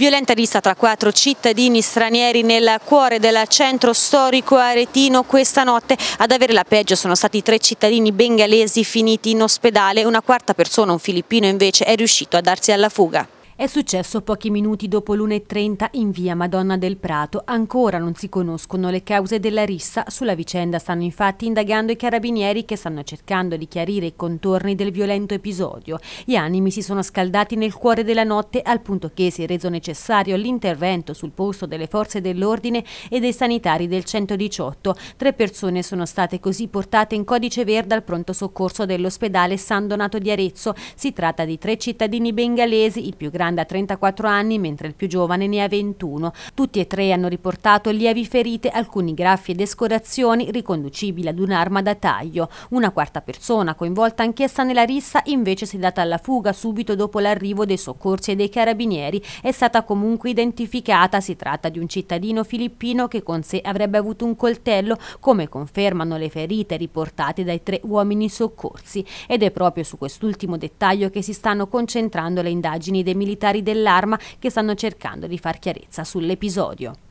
Violenta rissa tra quattro cittadini stranieri nel cuore del centro storico aretino questa notte. Ad avere la peggio sono stati tre cittadini bengalesi finiti in ospedale. Una quarta persona, un filippino invece, è riuscito a darsi alla fuga. È successo pochi minuti dopo l'1.30 in via Madonna del Prato. Ancora non si conoscono le cause della rissa. Sulla vicenda stanno infatti indagando i carabinieri che stanno cercando di chiarire i contorni del violento episodio. Gli animi si sono scaldati nel cuore della notte al punto che si è reso necessario l'intervento sul posto delle forze dell'ordine e dei sanitari del 118. Tre persone sono state così portate in codice verde al pronto soccorso dell'ospedale San Donato di Arezzo. Si tratta di tre cittadini bengalesi, il più grande grande ha 34 anni, mentre il più giovane ne ha 21. Tutti e tre hanno riportato lievi ferite, alcuni graffi ed escorazioni riconducibili ad un'arma da taglio. Una quarta persona, coinvolta anch'essa nella rissa, invece si è data alla fuga subito dopo l'arrivo dei soccorsi e dei carabinieri. È stata comunque identificata, si tratta di un cittadino filippino che con sé avrebbe avuto un coltello, come confermano le ferite riportate dai tre uomini soccorsi. Ed è proprio su quest'ultimo dettaglio che si stanno concentrando le indagini dei militari militari dell'arma che stanno cercando di far chiarezza sull'episodio.